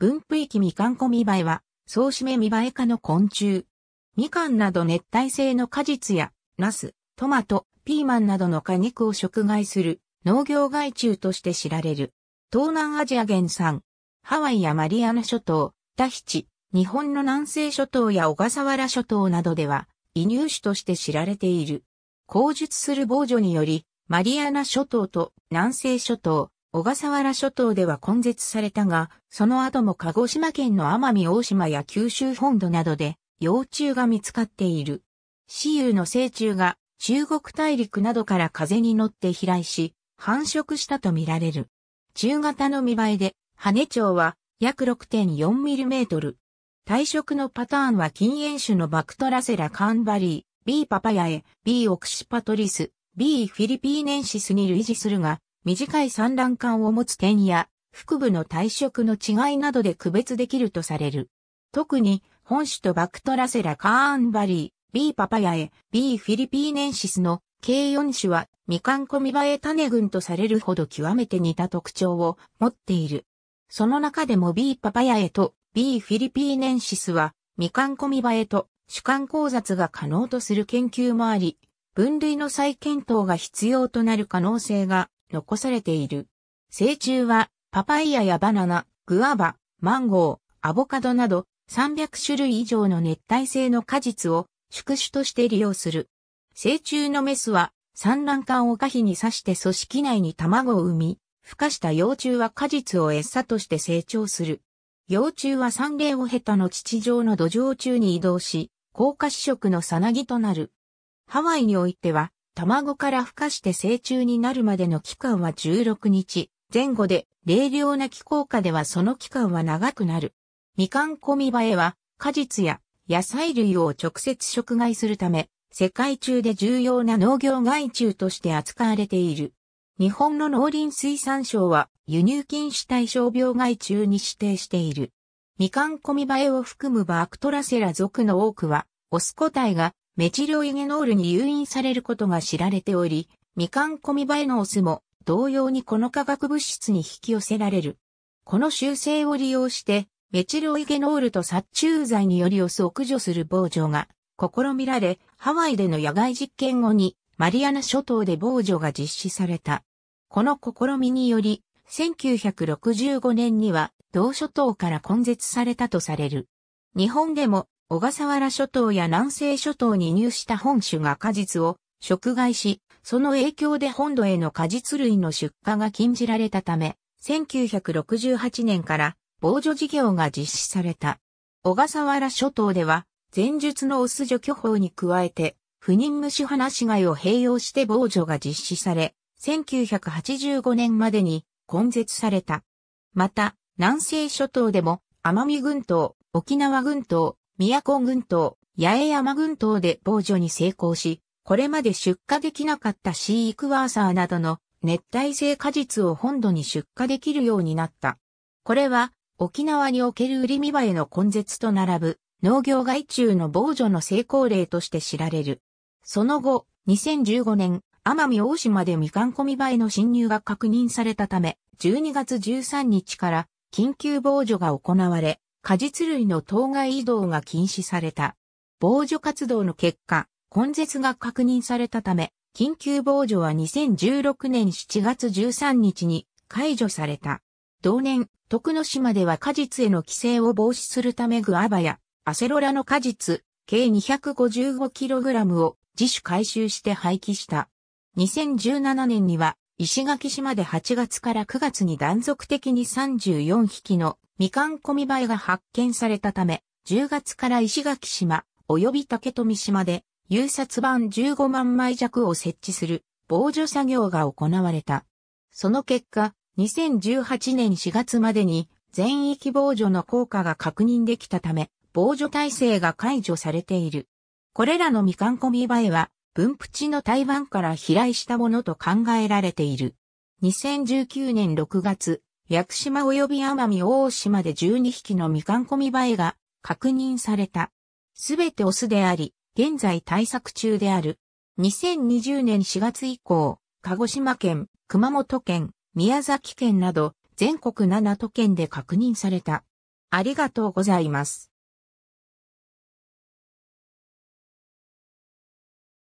分布域みかんこみばえは、総締めみばえ科の昆虫。みかんなど熱帯性の果実や、ナス、トマト、ピーマンなどの果肉を食害する農業害虫として知られる。東南アジア原産、ハワイやマリアナ諸島、タヒチ、日本の南西諸島や小笠原諸島などでは、移入種として知られている。口述する防除により、マリアナ諸島と南西諸島、小笠原諸島では根絶されたが、その後も鹿児島県の奄美大島や九州本土などで幼虫が見つかっている。雌雄の成虫が中国大陸などから風に乗って飛来し、繁殖したとみられる。中型の見栄えで、羽長は約 6.4mm。体色のパターンは禁煙種のバクトラセラカンバリー、B パパヤエ、B オクシパトリス、B フィリピーネンシスに類似するが、短い産卵管を持つ点や、腹部の体色の違いなどで区別できるとされる。特に、本種とバクトラセラカーンバリー、B パパヤエ、B フィリピーネンシスの k 4種は、ミカン・コミバエ種群とされるほど極めて似た特徴を持っている。その中でも B パパヤエと B フィリピーネンシスは、ミカン・コミバエと主観交雑が可能とする研究もあり、分類の再検討が必要となる可能性が残されている。成虫は、パパイヤやバナナ、グアバ、マンゴー、アボカドなど300種類以上の熱帯性の果実を宿主として利用する。成虫のメスは産卵管を可否に刺して組織内に卵を産み、孵化した幼虫は果実を餌として成長する。幼虫は産霊を経たの地上の土壌中に移動し、高価子食のさなぎとなる。ハワイにおいては、卵から孵化して成虫になるまでの期間は16日前後で、冷涼な気候下ではその期間は長くなる。みかんコミバエは果実や野菜類を直接食害するため、世界中で重要な農業害虫として扱われている。日本の農林水産省は輸入禁止対象病害虫に指定している。みかんコミバエを含むバークトラセラ属の多くは、オス個体がメチルオイゲノールに誘引されることが知られており、ミカンコミバエノースも同様にこの化学物質に引き寄せられる。この習性を利用して、メチルオイゲノールと殺虫剤によりオスを駆除する防除が試みられ、ハワイでの野外実験後にマリアナ諸島で防除が実施された。この試みにより、1965年には同諸島から根絶されたとされる。日本でも小笠原諸島や南西諸島に入した本種が果実を食害し、その影響で本土への果実類の出荷が禁じられたため、1968年から防除事業が実施された。小笠原諸島では、前述のオス除去法に加えて、不妊虫放しいを併用して防除が実施され、1985年までに根絶された。また、南西諸島でも、奄美群島、沖縄群島、宮古群島、八重山群島で防除に成功し、これまで出荷できなかったシーイクワーサーなどの熱帯性果実を本土に出荷できるようになった。これは沖縄における売り見場への根絶と並ぶ農業外虫の防除の成功例として知られる。その後、2015年、奄美大島でみかん込み場への侵入が確認されたため、12月13日から緊急防除が行われ、果実類の当該移動が禁止された。防除活動の結果、根絶が確認されたため、緊急防除は2016年7月13日に解除された。同年、徳之島では果実への規制を防止するためグアバやアセロラの果実、計 255kg を自主回収して廃棄した。2017年には石垣島で8月から9月に断続的に34匹のみかんこみ映えが発見されたため、10月から石垣島及び竹富島で有札版15万枚弱を設置する防除作業が行われた。その結果、2018年4月までに全域防除の効果が確認できたため、防除体制が解除されている。これらのみかんこみ映えは、分布地の台湾から飛来したものと考えられている。2019年6月、屋久島及び奄美大島で12匹のミカンコミバエが確認された。すべてオスであり、現在対策中である。2020年4月以降、鹿児島県、熊本県、宮崎県など、全国7都県で確認された。ありがとうございます。